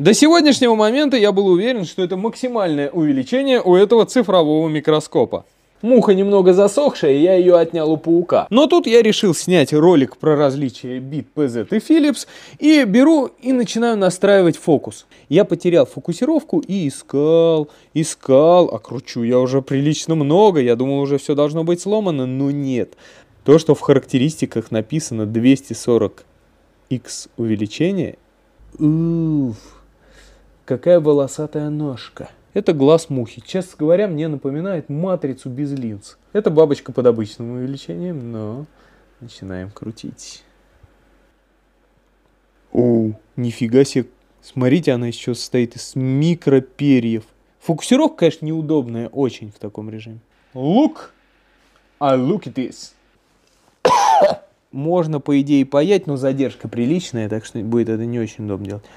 До сегодняшнего момента я был уверен, что это максимальное увеличение у этого цифрового микроскопа. Муха немного засохшая, я ее отнял у паука. Но тут я решил снять ролик про различия бит PZ и Philips, и беру и начинаю настраивать фокус. Я потерял фокусировку и искал, искал, а кручу я уже прилично много, я думал уже все должно быть сломано, но нет. То, что в характеристиках написано 240x увеличение, уф какая волосатая ножка. Это глаз мухи. Честно говоря, мне напоминает матрицу без линз. Это бабочка под обычным увеличением, но начинаем крутить. Оу, нифига себе. Смотрите, она еще состоит из микроперьев. Фокусировка, конечно, неудобная очень в таком режиме. Look! I look at this. Можно, по идее, паять, но задержка приличная, так что будет это не очень удобно делать.